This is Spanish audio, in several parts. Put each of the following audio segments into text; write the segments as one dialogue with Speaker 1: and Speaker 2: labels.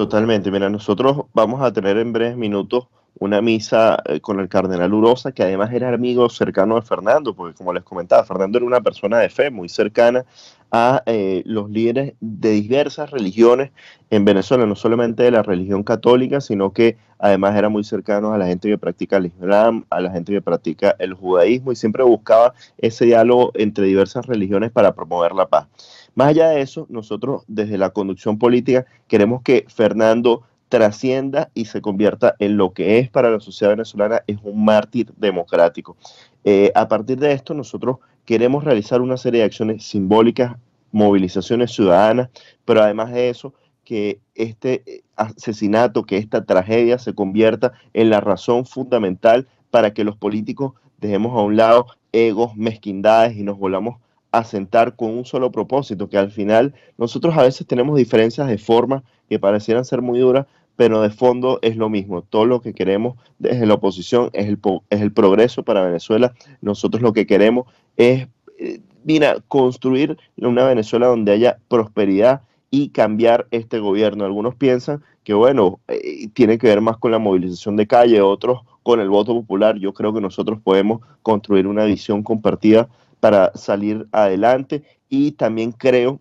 Speaker 1: Totalmente. Mira, nosotros vamos a tener en breves minutos una misa eh, con el cardenal Urosa, que además era amigo cercano de Fernando, porque como les comentaba, Fernando era una persona de fe muy cercana a eh, los líderes de diversas religiones en Venezuela, no solamente de la religión católica, sino que además era muy cercano a la gente que practica el Islam, a la gente que practica el judaísmo y siempre buscaba ese diálogo entre diversas religiones para promover la paz. Más allá de eso, nosotros desde la conducción política queremos que Fernando trascienda y se convierta en lo que es para la sociedad venezolana, es un mártir democrático. Eh, a partir de esto, nosotros queremos realizar una serie de acciones simbólicas, movilizaciones ciudadanas, pero además de eso, que este eh, asesinato, que esta tragedia se convierta en la razón fundamental para que los políticos dejemos a un lado egos, mezquindades y nos volvamos a sentar con un solo propósito, que al final nosotros a veces tenemos diferencias de forma que parecieran ser muy duras, pero de fondo es lo mismo. Todo lo que queremos desde la oposición es el, es el progreso para Venezuela. Nosotros lo que queremos es, eh, mira, construir una Venezuela donde haya prosperidad y cambiar este gobierno. Algunos piensan que, bueno, eh, tiene que ver más con la movilización de calle, otros con el voto popular. Yo creo que nosotros podemos construir una visión compartida para salir adelante y también creo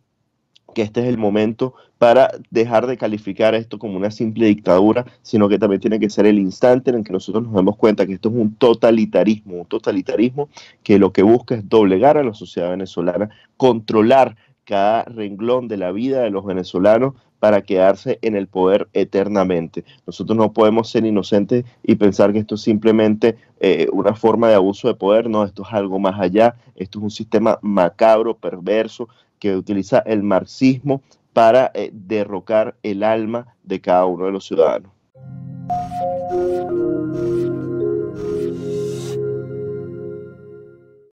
Speaker 1: que este es el momento para dejar de calificar esto como una simple dictadura, sino que también tiene que ser el instante en el que nosotros nos damos cuenta que esto es un totalitarismo, un totalitarismo que lo que busca es doblegar a la sociedad venezolana, controlar cada renglón de la vida de los venezolanos para quedarse en el poder eternamente. Nosotros no podemos ser inocentes y pensar que esto es simplemente eh, una forma de abuso de poder, no, esto es algo más allá, esto es un sistema macabro, perverso, que utiliza el marxismo para eh, derrocar el alma de cada uno de los ciudadanos.